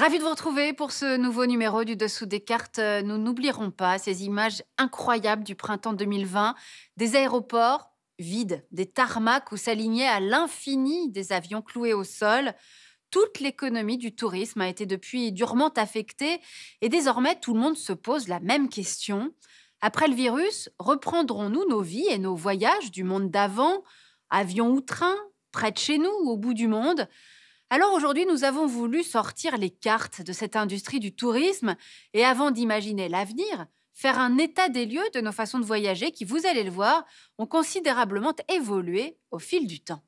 Ravi de vous retrouver pour ce nouveau numéro du Dessous des cartes. Nous n'oublierons pas ces images incroyables du printemps 2020, des aéroports vides, des tarmacs où s'alignaient à l'infini des avions cloués au sol. Toute l'économie du tourisme a été depuis durement affectée et désormais tout le monde se pose la même question. Après le virus, reprendrons-nous nos vies et nos voyages du monde d'avant, avions ou trains, près de chez nous ou au bout du monde alors aujourd'hui, nous avons voulu sortir les cartes de cette industrie du tourisme et avant d'imaginer l'avenir, faire un état des lieux de nos façons de voyager qui, vous allez le voir, ont considérablement évolué au fil du temps.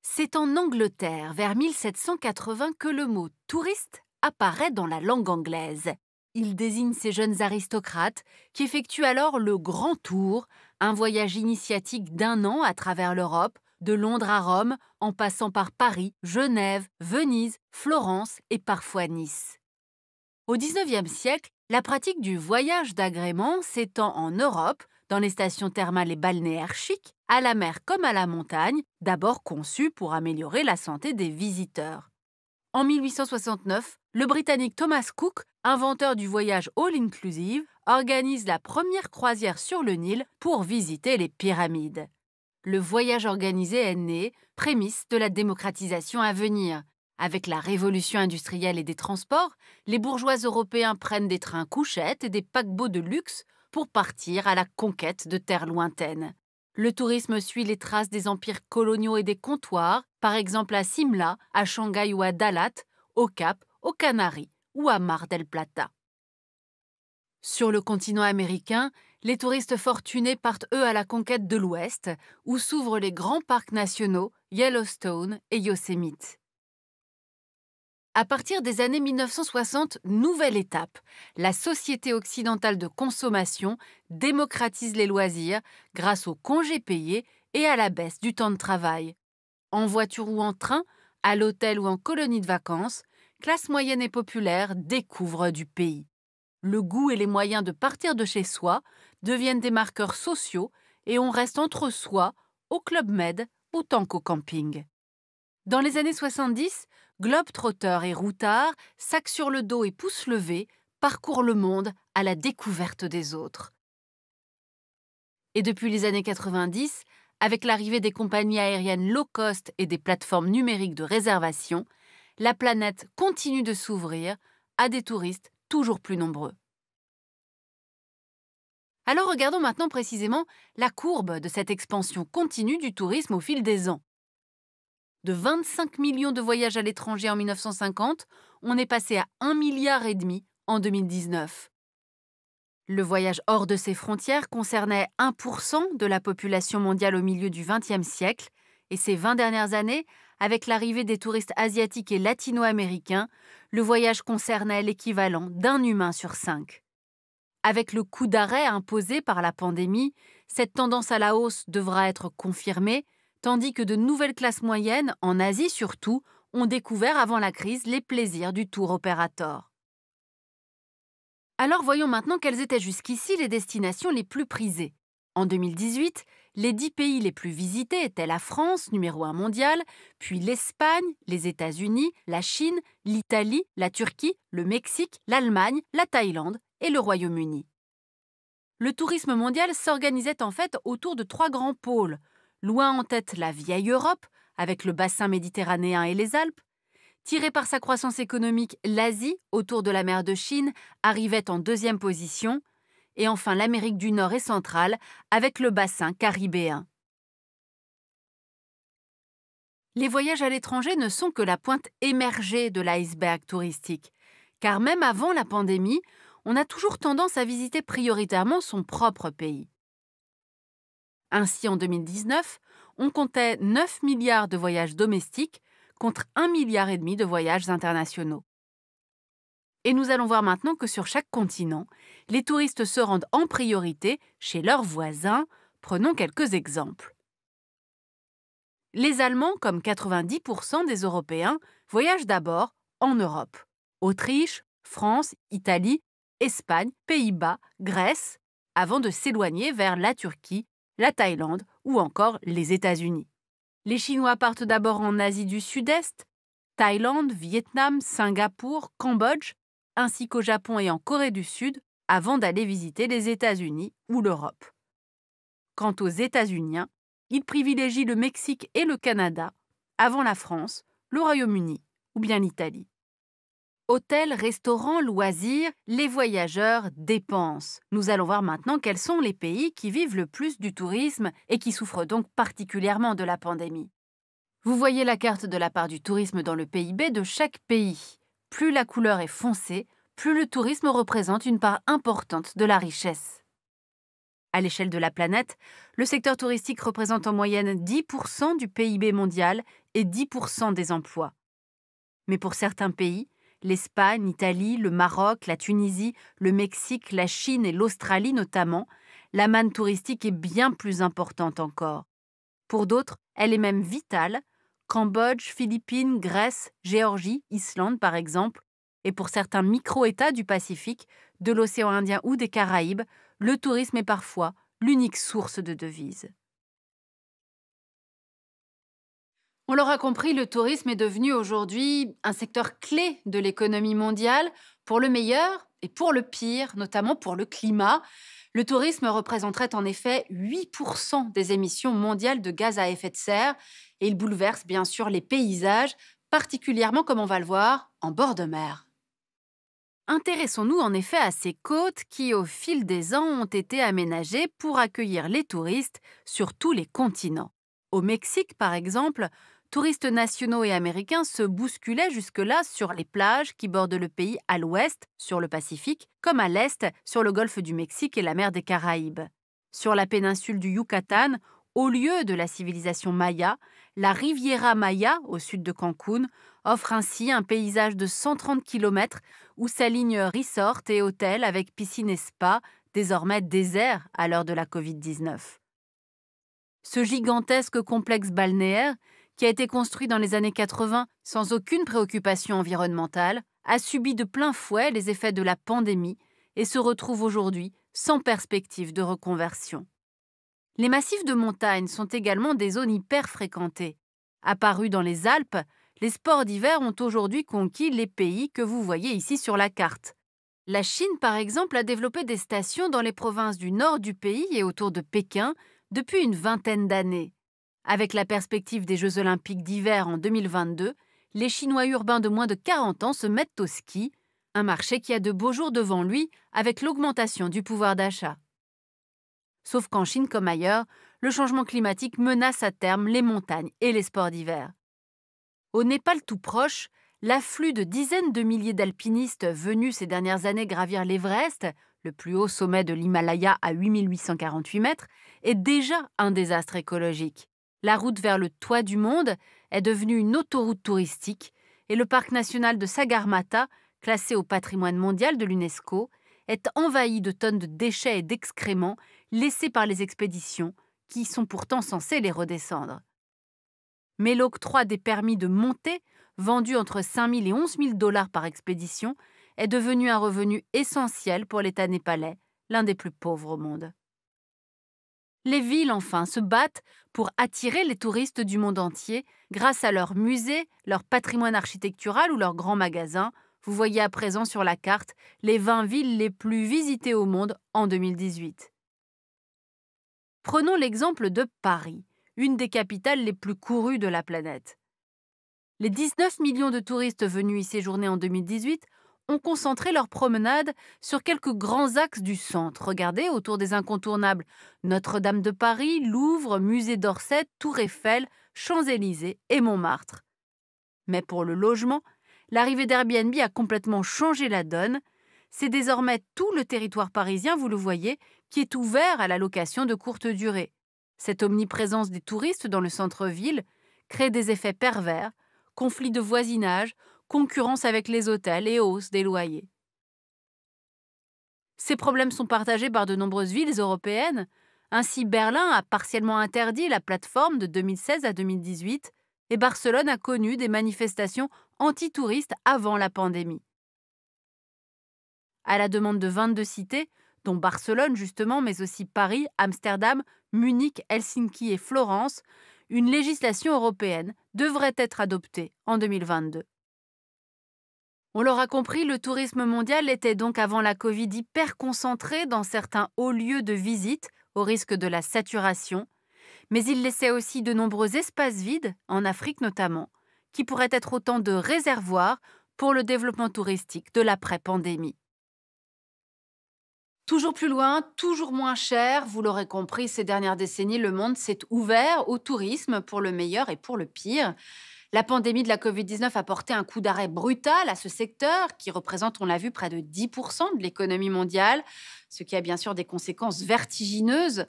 C'est en Angleterre, vers 1780, que le mot touriste apparaît dans la langue anglaise. Il désigne ces jeunes aristocrates qui effectuent alors le grand tour, un voyage initiatique d'un an à travers l'Europe, de Londres à Rome, en passant par Paris, Genève, Venise, Florence et parfois Nice. Au XIXe siècle, la pratique du voyage d'agrément s'étend en Europe, dans les stations thermales et balnéaires à la mer comme à la montagne, d'abord conçue pour améliorer la santé des visiteurs. En 1869, le Britannique Thomas Cook, inventeur du voyage all-inclusive, organise la première croisière sur le Nil pour visiter les pyramides le voyage organisé est né, prémisse de la démocratisation à venir. Avec la révolution industrielle et des transports, les bourgeois européens prennent des trains couchettes et des paquebots de luxe pour partir à la conquête de terres lointaines. Le tourisme suit les traces des empires coloniaux et des comptoirs, par exemple à Simla, à Shanghai ou à Dalat, au Cap, aux Canaries ou à Mar del Plata. Sur le continent américain, les touristes fortunés partent eux à la conquête de l'Ouest, où s'ouvrent les grands parcs nationaux Yellowstone et Yosemite. À partir des années 1960, nouvelle étape. La société occidentale de consommation démocratise les loisirs grâce aux congés payés et à la baisse du temps de travail. En voiture ou en train, à l'hôtel ou en colonie de vacances, classe moyenne et populaire découvre du pays. Le goût et les moyens de partir de chez soi deviennent des marqueurs sociaux et on reste entre soi, au Club Med, autant qu'au camping. Dans les années 70, globe et Routard, sacs sur le dos et pouces levé, parcourent le monde à la découverte des autres. Et depuis les années 90, avec l'arrivée des compagnies aériennes low cost et des plateformes numériques de réservation, la planète continue de s'ouvrir à des touristes toujours plus nombreux. Alors regardons maintenant précisément la courbe de cette expansion continue du tourisme au fil des ans. De 25 millions de voyages à l'étranger en 1950, on est passé à 1 milliard et demi en 2019. Le voyage hors de ses frontières concernait 1% de la population mondiale au milieu du XXe siècle et ces 20 dernières années avec l'arrivée des touristes asiatiques et latino-américains, le voyage concernait l'équivalent d'un humain sur cinq. Avec le coup d'arrêt imposé par la pandémie, cette tendance à la hausse devra être confirmée, tandis que de nouvelles classes moyennes, en Asie surtout, ont découvert avant la crise les plaisirs du tour opérateur. Alors voyons maintenant quelles étaient jusqu'ici les destinations les plus prisées. En 2018, les dix pays les plus visités étaient la France, numéro un mondial, puis l'Espagne, les États-Unis, la Chine, l'Italie, la Turquie, le Mexique, l'Allemagne, la Thaïlande et le Royaume-Uni. Le tourisme mondial s'organisait en fait autour de trois grands pôles. Loin en tête la vieille Europe, avec le bassin méditerranéen et les Alpes. Tirée par sa croissance économique, l'Asie, autour de la mer de Chine, arrivait en deuxième position, et enfin l'Amérique du Nord et centrale avec le bassin caribéen. Les voyages à l'étranger ne sont que la pointe émergée de l'iceberg touristique, car même avant la pandémie, on a toujours tendance à visiter prioritairement son propre pays. Ainsi, en 2019, on comptait 9 milliards de voyages domestiques contre 1,5 milliard de voyages internationaux. Et nous allons voir maintenant que sur chaque continent, les touristes se rendent en priorité chez leurs voisins. Prenons quelques exemples. Les Allemands, comme 90% des Européens, voyagent d'abord en Europe. Autriche, France, Italie, Espagne, Pays-Bas, Grèce, avant de s'éloigner vers la Turquie, la Thaïlande ou encore les États-Unis. Les Chinois partent d'abord en Asie du Sud-Est, Thaïlande, Vietnam, Singapour, Cambodge, ainsi qu'au Japon et en Corée du Sud, avant d'aller visiter les États-Unis ou l'Europe. Quant aux états unis ils privilégient le Mexique et le Canada avant la France, le Royaume-Uni ou bien l'Italie. Hôtels, restaurants, loisirs, les voyageurs dépensent. Nous allons voir maintenant quels sont les pays qui vivent le plus du tourisme et qui souffrent donc particulièrement de la pandémie. Vous voyez la carte de la part du tourisme dans le PIB de chaque pays. Plus la couleur est foncée, plus le tourisme représente une part importante de la richesse. À l'échelle de la planète, le secteur touristique représente en moyenne 10% du PIB mondial et 10% des emplois. Mais pour certains pays, l'Espagne, l'Italie, le Maroc, la Tunisie, le Mexique, la Chine et l'Australie notamment, la manne touristique est bien plus importante encore. Pour d'autres, elle est même vitale Cambodge, Philippines, Grèce, Géorgie, Islande par exemple, et pour certains micro-États du Pacifique, de l'océan Indien ou des Caraïbes, le tourisme est parfois l'unique source de devises. On l'aura compris, le tourisme est devenu aujourd'hui un secteur clé de l'économie mondiale, pour le meilleur et pour le pire, notamment pour le climat. Le tourisme représenterait en effet 8% des émissions mondiales de gaz à effet de serre et il bouleverse bien sûr les paysages, particulièrement comme on va le voir en bord de mer. Intéressons-nous en effet à ces côtes qui, au fil des ans, ont été aménagées pour accueillir les touristes sur tous les continents. Au Mexique, par exemple, touristes nationaux et américains se bousculaient jusque-là sur les plages qui bordent le pays à l'ouest, sur le Pacifique, comme à l'est, sur le golfe du Mexique et la mer des Caraïbes. Sur la péninsule du Yucatan, au lieu de la civilisation maya, la Riviera Maya, au sud de Cancun, offre ainsi un paysage de 130 km où s'alignent resorts et hôtels avec piscines et spa, désormais désert à l'heure de la Covid-19. Ce gigantesque complexe balnéaire qui a été construit dans les années 80 sans aucune préoccupation environnementale, a subi de plein fouet les effets de la pandémie et se retrouve aujourd'hui sans perspective de reconversion. Les massifs de montagne sont également des zones hyper fréquentées. Apparus dans les Alpes, les sports d'hiver ont aujourd'hui conquis les pays que vous voyez ici sur la carte. La Chine, par exemple, a développé des stations dans les provinces du nord du pays et autour de Pékin depuis une vingtaine d'années. Avec la perspective des Jeux olympiques d'hiver en 2022, les Chinois urbains de moins de 40 ans se mettent au ski, un marché qui a de beaux jours devant lui avec l'augmentation du pouvoir d'achat. Sauf qu'en Chine comme ailleurs, le changement climatique menace à terme les montagnes et les sports d'hiver. Au Népal tout proche, l'afflux de dizaines de milliers d'alpinistes venus ces dernières années gravir l'Everest, le plus haut sommet de l'Himalaya à 8848 mètres, est déjà un désastre écologique. La route vers le toit du monde est devenue une autoroute touristique et le parc national de Sagarmatha, classé au patrimoine mondial de l'UNESCO, est envahi de tonnes de déchets et d'excréments laissés par les expéditions qui sont pourtant censées les redescendre. Mais l'octroi des permis de montée, vendus entre 5 000 et 11 000 dollars par expédition, est devenu un revenu essentiel pour l'État népalais, l'un des plus pauvres au monde. Les villes, enfin, se battent pour attirer les touristes du monde entier grâce à leurs musées, leur patrimoine architectural ou leurs grands magasins. Vous voyez à présent sur la carte les 20 villes les plus visitées au monde en 2018. Prenons l'exemple de Paris, une des capitales les plus courues de la planète. Les 19 millions de touristes venus y séjourner en 2018 ont concentré leur promenade sur quelques grands axes du centre. Regardez, autour des incontournables Notre-Dame de Paris, Louvre, Musée d'Orsay, Tour Eiffel, Champs-Élysées et Montmartre. Mais pour le logement, l'arrivée d'Airbnb a complètement changé la donne. C'est désormais tout le territoire parisien, vous le voyez, qui est ouvert à la location de courte durée. Cette omniprésence des touristes dans le centre-ville crée des effets pervers, conflits de voisinage, concurrence avec les hôtels et hausse des loyers. Ces problèmes sont partagés par de nombreuses villes européennes. Ainsi, Berlin a partiellement interdit la plateforme de 2016 à 2018 et Barcelone a connu des manifestations anti-touristes avant la pandémie. À la demande de 22 cités, dont Barcelone justement, mais aussi Paris, Amsterdam, Munich, Helsinki et Florence, une législation européenne devrait être adoptée en 2022. On l'aura compris, le tourisme mondial était donc avant la Covid hyper concentré dans certains hauts lieux de visite, au risque de la saturation, mais il laissait aussi de nombreux espaces vides, en Afrique notamment, qui pourraient être autant de réservoirs pour le développement touristique de l'après-pandémie. Toujours plus loin, toujours moins cher, vous l'aurez compris, ces dernières décennies, le monde s'est ouvert au tourisme pour le meilleur et pour le pire. La pandémie de la Covid-19 a porté un coup d'arrêt brutal à ce secteur, qui représente, on l'a vu, près de 10% de l'économie mondiale, ce qui a bien sûr des conséquences vertigineuses.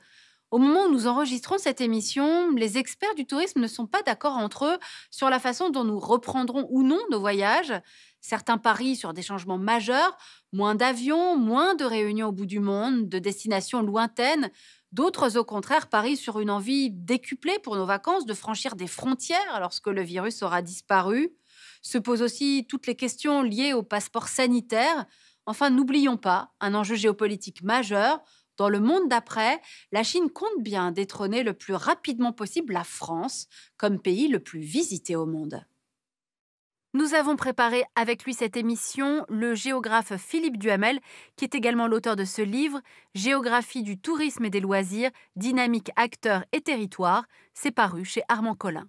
Au moment où nous enregistrons cette émission, les experts du tourisme ne sont pas d'accord entre eux sur la façon dont nous reprendrons ou non nos voyages. Certains parient sur des changements majeurs, moins d'avions, moins de réunions au bout du monde, de destinations lointaines, D'autres, au contraire, parient sur une envie décuplée pour nos vacances de franchir des frontières lorsque le virus aura disparu. Se posent aussi toutes les questions liées au passeport sanitaire. Enfin, n'oublions pas, un enjeu géopolitique majeur. Dans le monde d'après, la Chine compte bien détrôner le plus rapidement possible la France comme pays le plus visité au monde. Nous avons préparé avec lui cette émission le géographe Philippe Duhamel, qui est également l'auteur de ce livre, Géographie du tourisme et des loisirs, dynamique acteurs et territoires. C'est paru chez Armand Collin.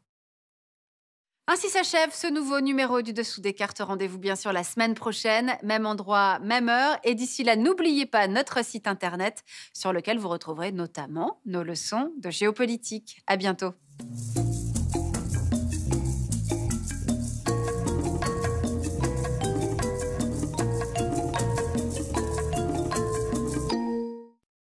Ainsi s'achève ce nouveau numéro du Dessous des cartes. Rendez-vous bien sûr la semaine prochaine, même endroit, même heure. Et d'ici là, n'oubliez pas notre site internet sur lequel vous retrouverez notamment nos leçons de géopolitique. À bientôt.